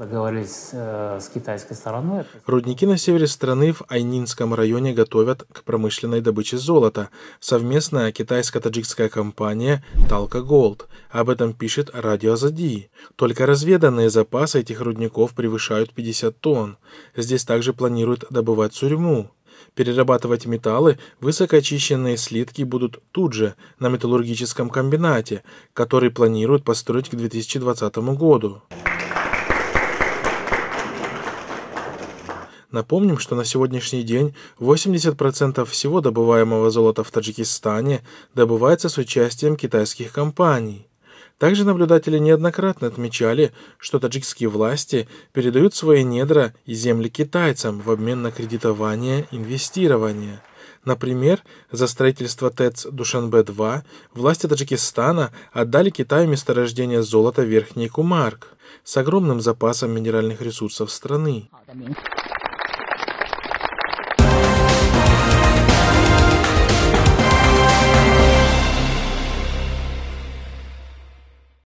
договорились э, с китайской стороной. Рудники на севере страны в Айнинском районе готовят к промышленной добыче золота. Совместная китайско-таджикская компания «Талка Голд». Об этом пишет радио Зади. Только разведанные запасы этих рудников превышают 50 тонн. Здесь также планируют добывать сурьму. Перерабатывать металлы высокоочищенные слитки будут тут же, на металлургическом комбинате, который планируют построить к 2020 году. Напомним, что на сегодняшний день 80% всего добываемого золота в Таджикистане добывается с участием китайских компаний. Также наблюдатели неоднократно отмечали, что таджикские власти передают свои недра и земли китайцам в обмен на кредитование, инвестирование. Например, за строительство ТЭЦ Душанбе-2 власти Таджикистана отдали Китаю месторождение золота Верхний Кумарк с огромным запасом минеральных ресурсов страны.